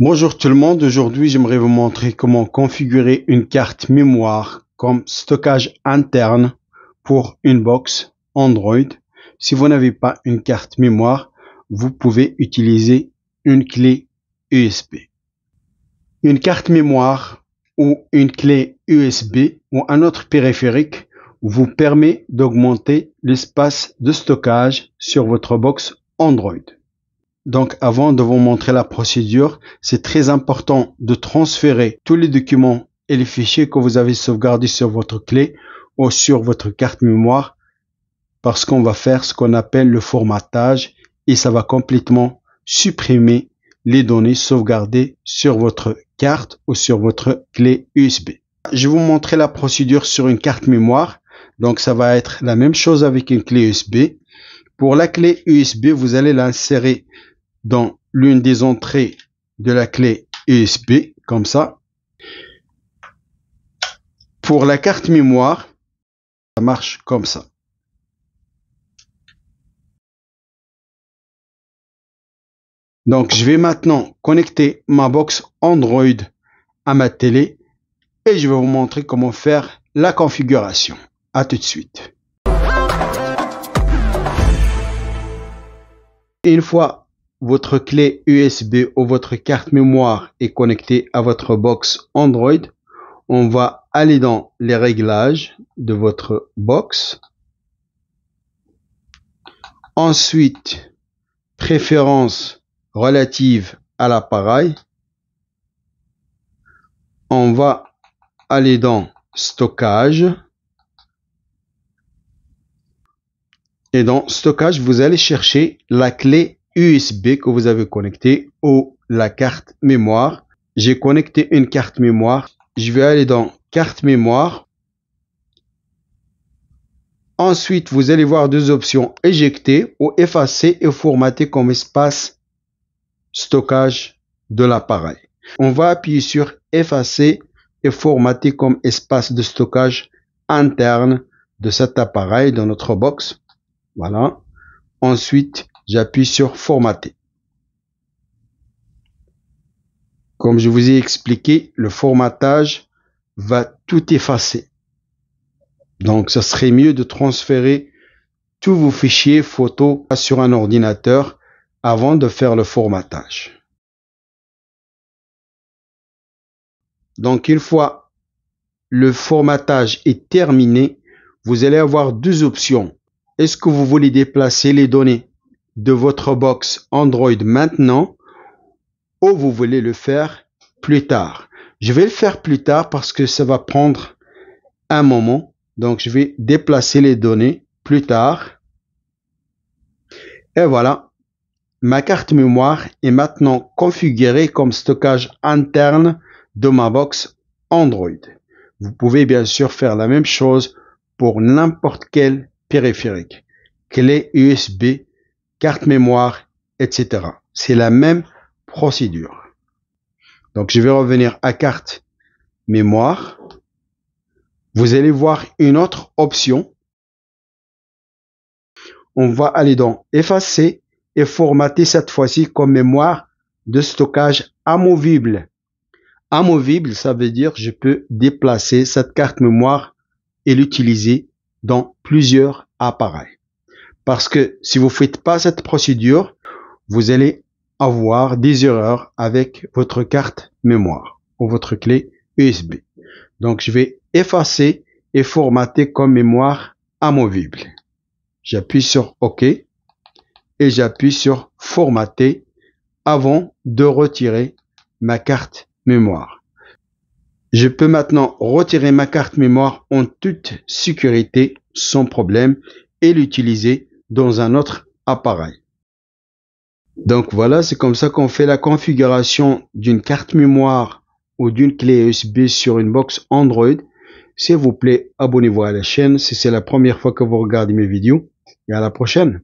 Bonjour tout le monde, aujourd'hui j'aimerais vous montrer comment configurer une carte mémoire comme stockage interne pour une box Android. Si vous n'avez pas une carte mémoire, vous pouvez utiliser une clé USB. Une carte mémoire ou une clé USB ou un autre périphérique vous permet d'augmenter l'espace de stockage sur votre box Android. Donc avant de vous montrer la procédure, c'est très important de transférer tous les documents et les fichiers que vous avez sauvegardés sur votre clé ou sur votre carte mémoire parce qu'on va faire ce qu'on appelle le formatage et ça va complètement supprimer les données sauvegardées sur votre carte ou sur votre clé USB. Je vais vous montrer la procédure sur une carte mémoire. Donc ça va être la même chose avec une clé USB. Pour la clé USB, vous allez l'insérer dans l'une des entrées de la clé USB comme ça. Pour la carte mémoire, ça marche comme ça. Donc, je vais maintenant connecter ma box Android à ma télé et je vais vous montrer comment faire la configuration. À tout de suite. Une fois votre clé USB ou votre carte mémoire est connectée à votre box Android, on va aller dans les réglages de votre box. Ensuite, préférences relatives à l'appareil. On va aller dans stockage. Et dans stockage, vous allez chercher la clé USB que vous avez connecté ou la carte mémoire. J'ai connecté une carte mémoire. Je vais aller dans carte mémoire. Ensuite, vous allez voir deux options, éjecter ou effacer et formater comme espace stockage de l'appareil. On va appuyer sur effacer et formater comme espace de stockage interne de cet appareil dans notre box. Voilà. Ensuite, j'appuie sur formater. Comme je vous ai expliqué, le formatage va tout effacer. Donc, ce serait mieux de transférer tous vos fichiers photos sur un ordinateur avant de faire le formatage. Donc, une fois le formatage est terminé, vous allez avoir deux options. Est-ce que vous voulez déplacer les données de votre box Android maintenant ou vous voulez le faire plus tard. Je vais le faire plus tard parce que ça va prendre un moment. Donc, je vais déplacer les données plus tard. Et voilà, ma carte mémoire est maintenant configurée comme stockage interne de ma box Android. Vous pouvez bien sûr faire la même chose pour n'importe quel périphérique, clé USB carte mémoire, etc. C'est la même procédure. Donc je vais revenir à carte mémoire. Vous allez voir une autre option. On va aller dans effacer et formater cette fois-ci comme mémoire de stockage amovible. Amovible, ça veut dire je peux déplacer cette carte mémoire et l'utiliser dans plusieurs appareils. Parce que si vous ne faites pas cette procédure, vous allez avoir des erreurs avec votre carte mémoire ou votre clé USB. Donc je vais effacer et formater comme mémoire amovible. J'appuie sur OK et j'appuie sur formater avant de retirer ma carte mémoire. Je peux maintenant retirer ma carte mémoire en toute sécurité sans problème et l'utiliser dans un autre appareil. Donc voilà, c'est comme ça qu'on fait la configuration d'une carte mémoire ou d'une clé USB sur une box Android. S'il vous plaît, abonnez-vous à la chaîne si c'est la première fois que vous regardez mes vidéos et à la prochaine.